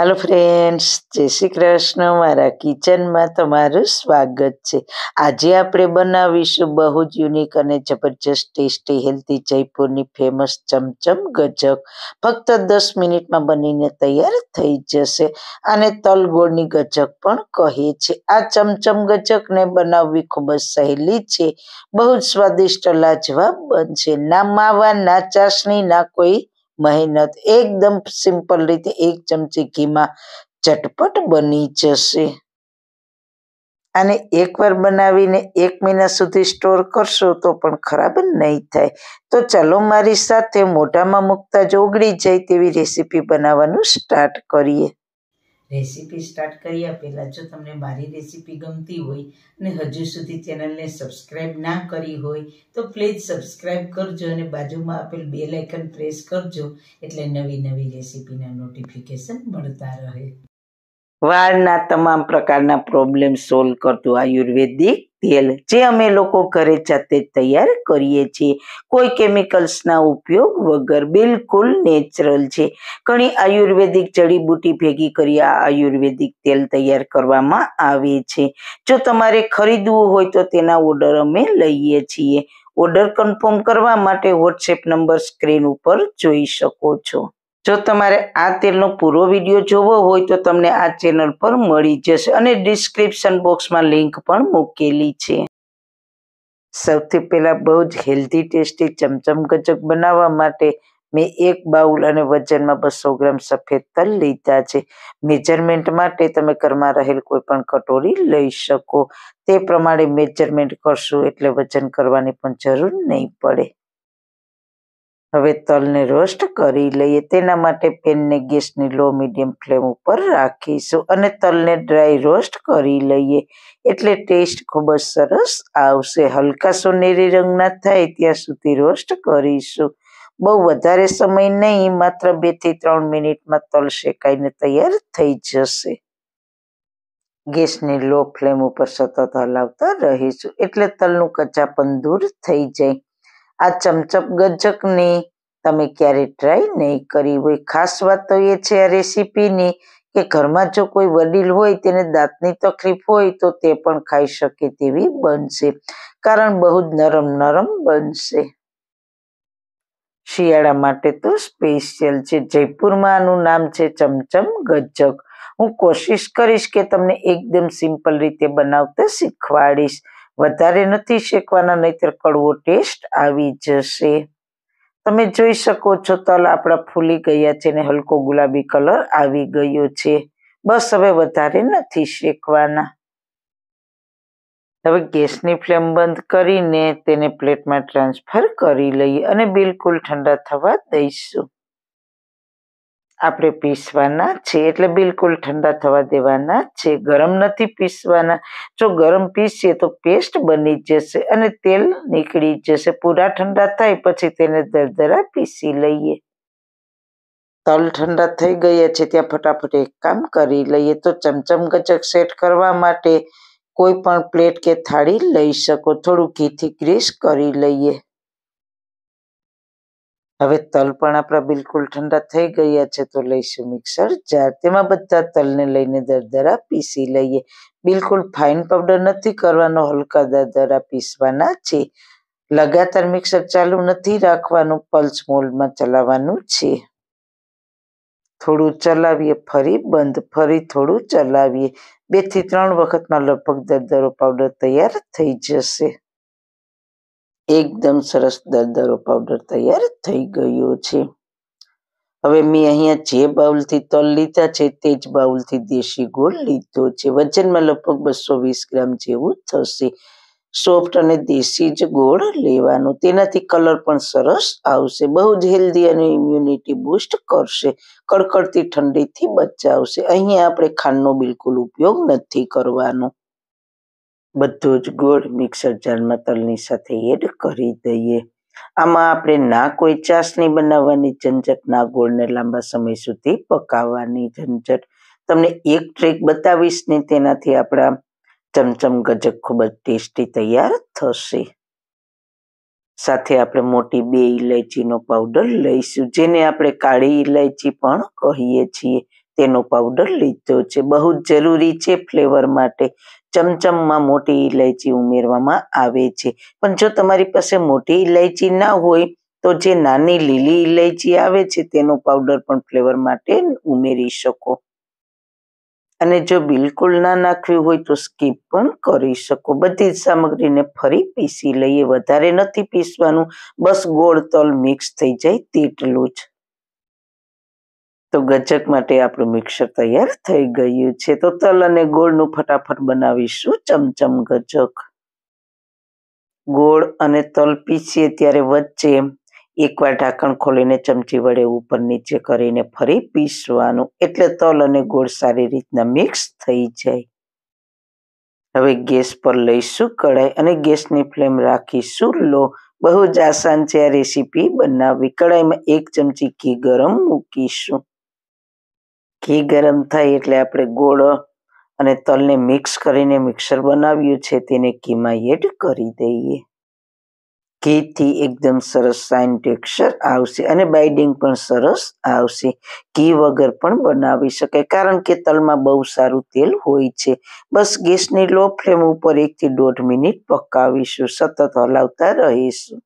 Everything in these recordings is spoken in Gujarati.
હેલો ફ્રેન્ડ્સ જય શ્રી કૃષ્ણ મારા કિચનમાં તમારું સ્વાગત છે આજે આપણે બનાવીશું બહુ જ યુનિક અને જબરજસ્ત ટેસ્ટી હેલ્ધી જયપુરની ફેમસ ચમચમ ગજક ફક્ત દસ મિનિટમાં બનીને તૈયાર થઈ જશે અને તલગોળની ગજક પણ કહે છે આ ચમચમ ગજકને બનાવવી ખૂબ જ સહેલી છે બહુ જ સ્વાદિષ્ટ લાજવાબ બનશે ના માવા ના ચાસણી ના કોઈ મહેનત એકદમ સિમ્પલ રીતે એક ચમચી ઘીમાં ચટપટ બની જશે અને એકવાર બનાવીને એક મહિના સુધી સ્ટોર કરશો તો પણ ખરાબ નહીં થાય તો ચાલો મારી સાથે મોઢામાં મૂકતા જ ઓગળી જાય તેવી રેસીપી બનાવવાનું સ્ટાર્ટ કરીએ રેસીપી સ્ટાર્ટ કર્યા પહેલાં જો તમને મારી રેસીપી ગમતી હોય અને હજુ સુધી ચેનલને સબસ્ક્રાઈબ ના કરી હોય તો પ્લીઝ સબસ્ક્રાઈબ કરજો અને બાજુમાં આપેલ બે આઇકન પ્રેસ કરજો એટલે નવી નવી રેસીપીના નોટિફિકેશન મળતા રહે વાળના તમામ પ્રકારના પ્રોબ્લેમ સોલ્વ કરતું આયુર્વેદિક તેલ જે અમે લોકો ઘરે જાતે તૈયાર કરીએ છીએ કોઈ કેમિકલ્સના ઉપયોગ વગર બિલકુલ નેચરલ છે ઘણી આયુર્વેદિક જડીબુટી ભેગી કરી આ આયુર્વેદિક તેલ તૈયાર કરવામાં આવે છે જો તમારે ખરીદવું હોય તો તેના ઓર્ડર અમે લઈએ છીએ ઓર્ડર કન્ફર્મ કરવા માટે વોટ્સએપ નંબર સ્ક્રીન ઉપર જોઈ શકો છો જો તમારે આ તેલનો પૂરો વિડીયો જોવો હોય તો તમને આ ચેનલ પર મળી જશે અને ડિસ્ક્રિપ્શન બોક્સમાં લિંક પણ મૂકેલી છે સૌથી પહેલા બહુ જ હેલ્ધી ટેસ્ટી ચમચમ ગજક બનાવવા માટે મેં એક બાઉલ અને વજનમાં બસો ગ્રામ સફેદ તલ લીધા છે મેજરમેન્ટ માટે તમે ઘરમાં રહેલ કોઈ પણ કટોરી લઈ શકો તે પ્રમાણે મેજરમેન્ટ કરશો એટલે વજન કરવાની પણ જરૂર નહીં પડે હવે તલને રોસ્ટ કરી લઈએ તેના માટે પેનને ગેસની લો મીડિયમ ફ્લેમ ઉપર રાખીશું અને તલને ડ્રાય રોસ્ટ કરી લઈએ એટલે ટેસ્ટ ખૂબ જ સરસ આવશે હલકા સોનેરી રંગના થાય ત્યાં સુધી રોસ્ટ કરીશું બહુ વધારે સમય નહીં માત્ર બે થી ત્રણ મિનિટમાં તલ શેકાઈને તૈયાર થઈ જશે ગેસની લો ફ્લેમ ઉપર સતત હલાવતા રહીશું એટલે તલનું કચાપન દૂર થઈ જાય આ ચમચપ ગજકની તમે ક્યારે ટ્રાય નહીં કરી હોય ખાસ વાત તો એ છે આ રેસીપીની કે ઘરમાં જો કોઈ વડીલ હોય તેને દાંતની તકલીફ હોય તો તે પણ ખાઈ શકે તેવી બનશે કારણ બહુ જ નરમ નરમ બનશે શિયાળા માટે તો સ્પેશિયલ છે જયપુરમાં આનું નામ છે ચમચમ ગજક હું કોશિશ કરીશ કે તમને એકદમ સિમ્પલ રીતે બનાવતા શીખવાડીશ વધારે નથી શેકવાના નહીતર કડવો ટેસ્ટ આવી જશે તમે જોઈ શકો છો તલ આપણા ફૂલી ગયા છે ને હલકો ગુલાબી કલર આવી ગયો છે બસ હવે વધારે નથી શેકવાના હવે ગેસની ફ્લેમ બંધ કરીને તેને પ્લેટમાં ટ્રાન્સફર કરી લઈએ અને બિલકુલ ઠંડા થવા દઈશું આપણે પીસવાના છે એટલે બિલકુલ ઠંડા થવા દેવાના છે ગરમ નથી પીસવાના જો ગરમ પીસીએ તો પેસ્ટ બની જશે અને તેલ નીકળી જશે પૂરા ઠંડા થાય પછી તેને દરદરા પીસી લઈએ તલ ઠંડા થઈ ગયા છે ત્યાં ફટાફટ એક કામ કરી લઈએ તો ચમચમ ગચક સેટ કરવા માટે કોઈ પણ પ્લેટ કે થાળી લઈ શકો થોડું ઘીથી ગ્રીસ કરી લઈએ હવે તલ પણ આપણા બિલકુલ ઠંડા થઈ ગયા છે તો લઈશું મિક્સર જાર તેમાં બધા તલને લઈને દરદરા પીસી લઈએ બિલકુલ ફાઇન પાવડર નથી કરવાનો હલકા દરદરા પીસવાના છે લગાતાર મિક્સર ચાલુ નથી રાખવાનું પલ્સ મોલ્ડમાં ચલાવવાનું છે થોડું ચલાવીએ ફરી બંધ ફરી થોડું ચલાવીએ બે થી ત્રણ વખતમાં લગભગ દરદરો પાવડર તૈયાર થઈ જશે એકદમ સરસ દરદરો પાવડર તૈયાર થઈ ગયો છે હવે મેં અહીંયા જે બાઉલથી તલ લીધા છે તે જ બાઉલથી દેશી ગોળ લીધો છે વજનમાં લગભગ બસો વીસ ગ્રામ જેવું થશે સોફ્ટ અને દેશી જ ગોળ લેવાનો તેનાથી કલર પણ સરસ આવશે બહુ જ હેલ્ધી અને ઇમ્યુનિટી બૂસ્ટ કરશે કડકડતી ઠંડીથી બચાવશે અહીંયા આપણે ખાંડનો બિલકુલ ઉપયોગ નથી કરવાનો બધું જ ગોળ મિક્સર જારમાં તલની સાથે એડ કરી દઈએ આમાં આપણે ના કોઈ ચાસણી બનાવવાની ઝંઝટ ના ગોળને લાંબા સમય સુધી પકાવવાની ઝંઝટ તમને એક ટ્રીક બતાવીશ ને તેનાથી આપણા ચમચમ ગજક ખૂબ જ ટેસ્ટી તૈયાર થશે સાથે આપણે મોટી બે ઇલાયચીનો પાવડર લઈશું જેને આપણે કાળી ઇલાયચી પણ કહીએ છીએ તેનો પાવડર લીધો છે બહુ જ જરૂરી છે ફ્લેવર માટે ચમચમમાં મોટી ઇલાયચી ઉમેરવામાં આવે છે પણ જો તમારી પાસે મોટી ઇલાયચી ના હોય તો જે નાની લીલી ઇલાયચી આવે છે તેનો પાવડર પણ ફ્લેવર માટે ઉમેરી શકો અને જો બિલકુલ ના નાખવી હોય તો સ્કીપ પણ કરી શકો બધી જ સામગ્રીને ફરી પીસી લઈએ વધારે નથી પીસવાનું બસ ગોળ તલ મિક્સ થઈ જાય તેટલું જ તો ગજક માટે આપણું મિક્સર તૈયાર થઈ ગયું છે તો તલ અને ગોળનું ફટાફટ બનાવીશું ચમચમ ગજક ગોળ અને તલ પીસીએ ત્યારે વચ્ચે એકવાર ઢાંકણ ખોલીને ચમચી વડે ઉપર નીચે કરીને ફરી પીસવાનું એટલે તલ અને ગોળ સારી રીતના મિક્સ થઈ જાય હવે ગેસ પર લઈશું કઢાઈ અને ગેસની ફ્લેમ રાખીશું લો બહુ જ આસાન છે આ રેસીપી બનાવવી કઢાઈમાં એક ચમચી ઘી ગરમ મૂકીશું ઘી ગરમ થાય એટલે આપણે ગોળ અને તલને મિક્સ કરીને મિક્સર બનાવ્યું છે તેને ઘીમાં એડ કરી દઈએ ઘીથી એકદમ સરસ સાઇન ટેક્સચર આવશે અને બાઇડિંગ પણ સરસ આવશે ઘી વગર પણ બનાવી શકાય કારણ કે તલમાં બહુ સારું તેલ હોય છે બસ ગેસની લો ફ્લેમ ઉપર એકથી દોઢ મિનિટ પકાવીશું સતત હલાવતા રહીશું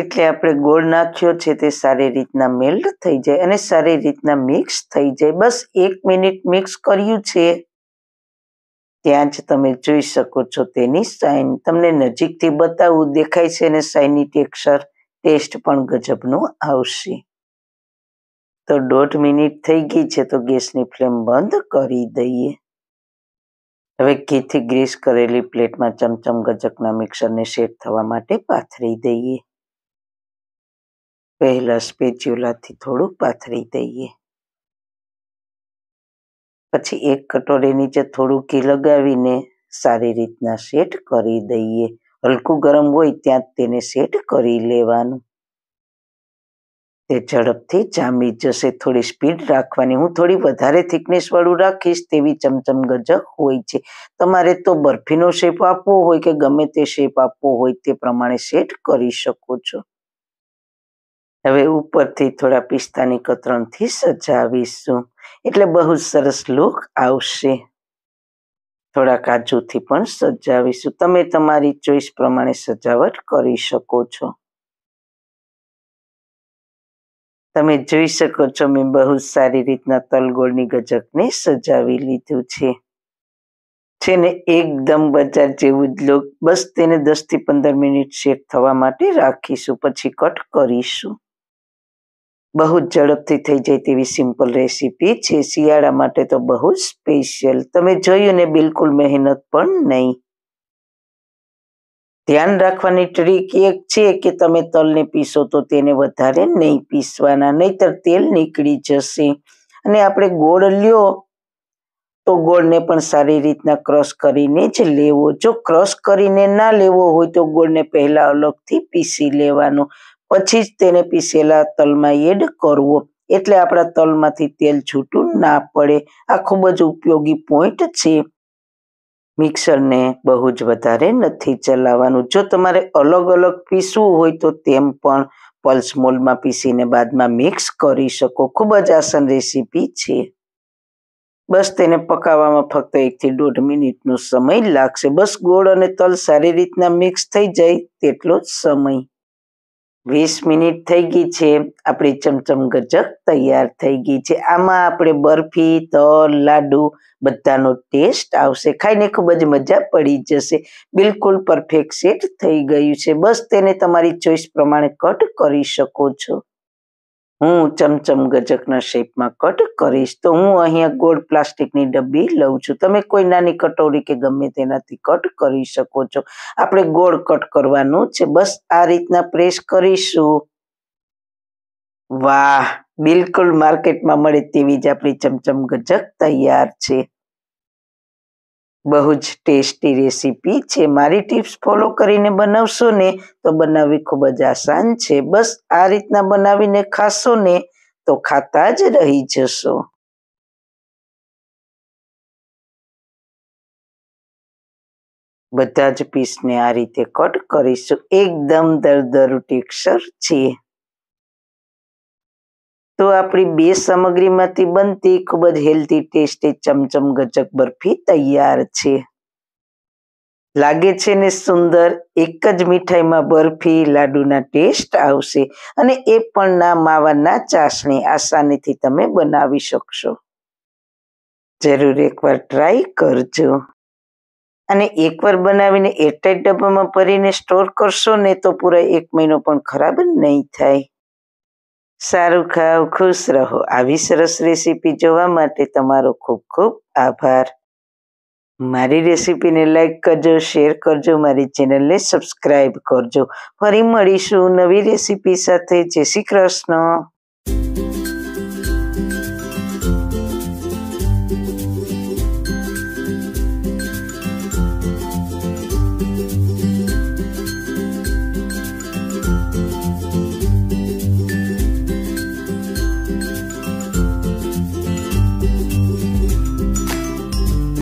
એટલે આપણે ગોળ નાખ્યો છે તે સારી રીતના મેલ્ડ થઈ જાય અને સારી રીતના મિક્સ થઈ જાય બસ એક મિનિટ મિક્સ કર્યું છે ત્યાં જ તમે જોઈ શકો છો તેની સાઇન તમને નજીકથી બતાવવું દેખાય છે અને સાઈનની ટેક્સચર ટેસ્ટ પણ ગજબનો આવશે તો દોઢ મિનિટ થઈ ગઈ છે તો ગેસની ફ્લેમ બંધ કરી દઈએ હવે ઘીથી ગ્રીસ કરેલી પ્લેટમાં ચમચમ ગજકના મિક્સરને સેટ થવા માટે પાથરી દઈએ પહેલા સ્પેચ્યુલાથી થોડુંક પાથરી દઈએ પછી એક કટોરી નીચે થોડું ઘી લગાવીને સારી રીતના સેટ કરી દઈએ હલકું ગરમ હોય ત્યાં તેને સેટ કરી લેવાનું તે ઝડપથી જામી જશે થોડી સ્પીડ રાખવાની હું થોડી વધારે વાળું રાખીશ તેવી ચમચમ ગજક હોય છે તમારે તો બરફીનો શેપ આપવો હોય કે ગમે તે શેપ આપવો હોય તે પ્રમાણે સેટ કરી શકો છો હવે ઉપરથી થોડા પિસ્તાની કતરણથી સજાવીશું એટલે બહુ સરસ લુક આવશે થોડા કાજુથી પણ સજાવીશું તમે તમારી ચોઈસ પ્રમાણે સજાવટ કરી શકો છો તમે જોઈ શકો છો મેં બહુ સારી રીતના તલગોળની ગજકને સજાવી લીધું છે છે ને એકદમ બજાર જેવું જ લોક બસ તેને દસથી પંદર મિનિટ શેક થવા માટે રાખીશું પછી કટ કરીશું બહુ જ ઝડપથી થઈ જાય તેવી સિમ્પલ રેસીપી છે શિયાળા માટે તો બહુ સ્પેશિયલ તમે જોયું ને બિલકુલ મહેનત પણ નહીં ધ્યાન રાખવાની ટ્રીક એક છે કે તમે તલને પીસો તો તેને વધારે નહીં પીસવાના નહીતર તેલ નીકળી જશે અને આપણે ગોળ લ્યો તો ગોળને પણ સારી રીતના ક્રશ કરીને જ લેવો જો ક્રશ કરીને ના લેવો હોય તો ગોળને પહેલા અલગથી પીસી લેવાનો પછી જ તેને પીસેલા તલમાં એડ કરવો એટલે આપણા તલમાંથી તેલ છૂટું ના પડે આ ખૂબ જ ઉપયોગી પોઈન્ટ છે મિક્સરને બહુ જ વધારે નથી ચલાવવાનું જો તમારે અલગ અલગ પીસવું હોય તો તેમ પણ પલ્સ મોલમાં પીસીને બાદમાં મિક્સ કરી શકો ખૂબ જ આસન રેસીપી છે બસ તેને પકાવવામાં ફક્ત એકથી દોઢ મિનિટનો સમય લાગશે બસ ગોળ અને તલ સારી રીતના મિક્સ થઈ જાય તેટલો જ સમય વીસ મિનિટ થઈ ગઈ છે આપણી ચમચમ ગજક તૈયાર થઈ ગઈ છે આમાં આપણે બરફી તલ લાડુ બધાનો ટેસ્ટ આવશે ખાઈને ખૂબ જ મજા પડી જશે બિલકુલ પરફેક્ટ સેટ થઈ ગયું છે બસ તેને તમારી ચોઈસ પ્રમાણે કટ કરી શકો છો હું ચમચમ ગજકના શેપમાં કટ કરીશ તો હું અહીંયા ગોળ પ્લાસ્ટિકની ડબ્બી લઉં છું તમે કોઈ નાની કટોરી કે ગમે તેનાથી કટ કરી શકો છો આપણે ગોળ કટ કરવાનું છે બસ આ રીતના પ્રેસ કરીશું વાહ બિલકુલ માર્કેટમાં મળે તેવી જ આપણી ચમચમ ગજક તૈયાર છે બહુ જ ટેસ્ટી રેસીપી છે મારી ટિપ્સ ફોલો કરીને બનાવશો ને તો બનાવવી ખૂબ જ આસાન છે બસ આ રીતના બનાવીને ખાશો ને તો ખાતા જ રહી જશો બધા જ પીસને આ રીતે કટ કરીશું એકદમ દરદરું ટેક્સર છે તો આપણી બે સામગ્રીમાંથી બનતી ખૂબ જ હેલ્ધી ટેસ્ટી ચમચમ ગજક બરફી તૈયાર છે લાગે છે ને સુંદર એક જ મીઠાઈમાં બરફી લાડુના ટેસ્ટ આવશે અને એ પણ ના માવાના ચાસણી આસાનીથી તમે બનાવી શકશો જરૂર એકવાર ટ્રાય કરજો અને એકવાર બનાવીને એરટાઈટ ડબ્બામાં ભરીને સ્ટોર કરશો ને તો પૂરા એક મહિનો પણ ખરાબ નહીં થાય સારું ખાઓ ખુશ રહો આવી સરસ રેસીપી જોવા માટે તમારો ખૂબ ખૂબ આભાર મારી રેસીપીને લાઈક કરજો શેર કરજો મારી ચેનલને સબસ્ક્રાઈબ કરજો ફરી મળીશું નવી રેસીપી સાથે જય શ્રી કૃષ્ણ